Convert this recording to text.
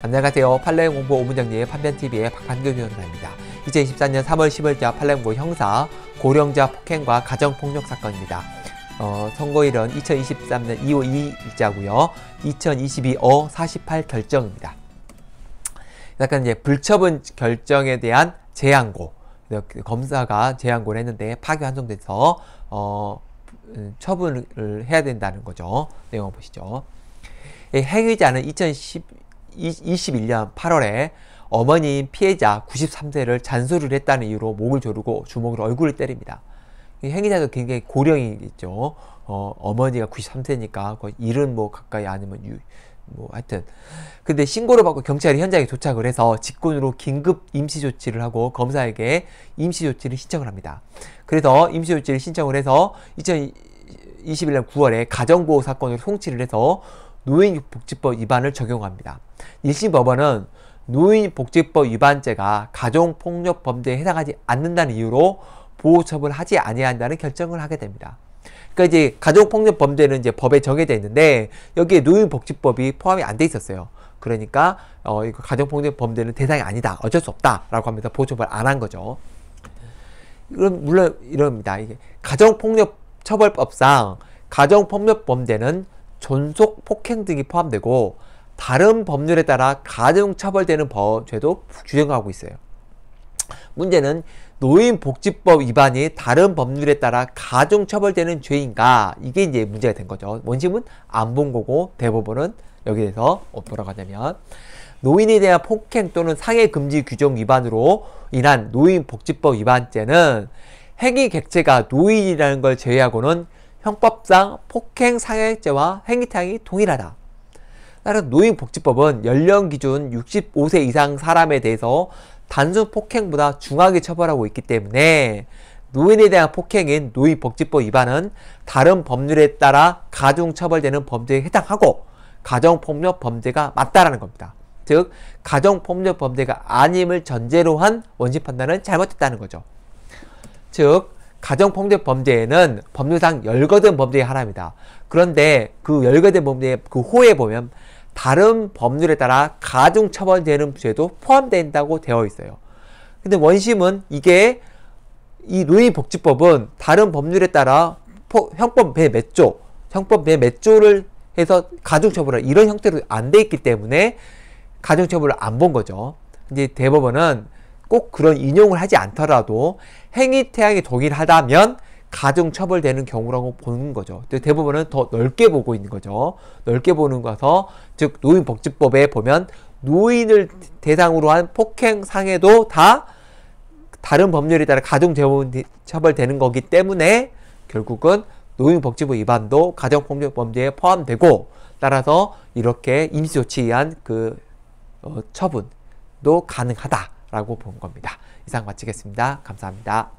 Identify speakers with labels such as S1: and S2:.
S1: 안녕하세요. 판례공보 오문정리의 판변TV의 박한규 변호사입니다. 2024년 3월 10일자 판례공보 형사 고령자 폭행과 가정폭력 사건입니다. 어, 선고일은 2023년 2월 2일자고요. 2022어 48 결정입니다. 약간 이제 불처분 결정에 대한 재항고 검사가 재항고를 했는데 파기 한정돼서 어, 처분을 해야 된다는 거죠. 내용 보시죠. 행위자는 예, 2010 2021년 8월에 어머니인 피해자 93세를 잔소리를 했다는 이유로 목을 조르고 주먹으로 얼굴을 때립니다. 행위자도 굉장히 고령이겠죠. 어, 어머니가 93세니까 거의 70뭐 가까이 아니면 유, 뭐 하여튼 근데 신고를 받고 경찰이 현장에 도착을 해서 직권으로 긴급 임시 조치를 하고 검사에게 임시 조치를 신청을 합니다. 그래서 임시 조치를 신청을 해서 2021년 9월에 가정보호 사건으로 송치를 해서 노인복지법 위반을 적용합니다. 1심 법원은 노인복지법 위반죄가 가정폭력 범죄에 해당하지 않는다는 이유로 보호처벌 하지 아니한다는 결정을 하게 됩니다. 그러니까 이제 가정폭력 범죄는 이제 법에 정해져 있는데 여기에 노인복지법이 포함이 안 돼 있었어요. 그러니까 어, 이거 가정폭력 범죄는 대상이 아니다. 어쩔 수 없다라고 하면서 보호처벌 안 한 거죠. 그럼 물론 이럽니다. 이게 가정폭력 처벌법상 가정폭력 범죄는 존속 폭행 등이 포함되고 다른 법률에 따라 가중처벌되는 범 죄도 규정하고 있어요. 문제는 노인복지법 위반이 다른 법률에 따라 가중처벌되는 죄인가 이게 이제 문제가 된 거죠. 원심은 안 본 거고 대법원은 여기 에서 돌아가자면 노인에 대한 폭행 또는 상해 금지 규정 위반으로 인한 노인복지법 위반죄는 행위 객체가 노인이라는 걸 제외하고는 형법상 폭행상해죄와 행위태양이 동일하다. 따른 노인복지법은 연령 기준 65세 이상 사람에 대해서 단순 폭행보다 중하게 처벌하고 있기 때문에 노인에 대한 폭행인 노인복지법 위반은 다른 법률에 따라 가중처벌되는 범죄에 해당하고 가정폭력 범죄가 맞다라는 겁니다. 즉 가정폭력 범죄가 아님을 전제로 한 원심 판단은 잘못됐다는 거죠. 즉 가정폭력 범죄에는 법률상 열거된 범죄의 하나입니다. 그런데 그 열거된 범죄의 그 호에 보면 다른 법률에 따라 가중처벌되는 죄도 포함된다고 되어 있어요. 근데 원심은 이게 이 노인복지법은 다른 법률에 따라 포, 형법 배몇 조, 형법 배몇 조를 해서 가중처벌을 이런 형태로 안 돼 있기 때문에 가중처벌을 안 본 거죠. 이제 대법원은 꼭 그런 인용을 하지 않더라도 행위 태양이 동일하다면 가중 처벌되는 경우라고 보는 거죠. 대부분은 더 넓게 보고 있는 거죠. 넓게 보는 거서 즉 노인 복지법에 보면 노인을 대상으로 한 폭행 상해도 다 다른 법률에 따라 가중 처벌되는 거기 때문에 결국은 노인복지부 위반도 가정폭력 범죄에 포함되고 따라서 이렇게 임시조치한 그 어, 처분도 가능하다. 라고 본 겁니다. 이상 마치겠습니다. 감사합니다.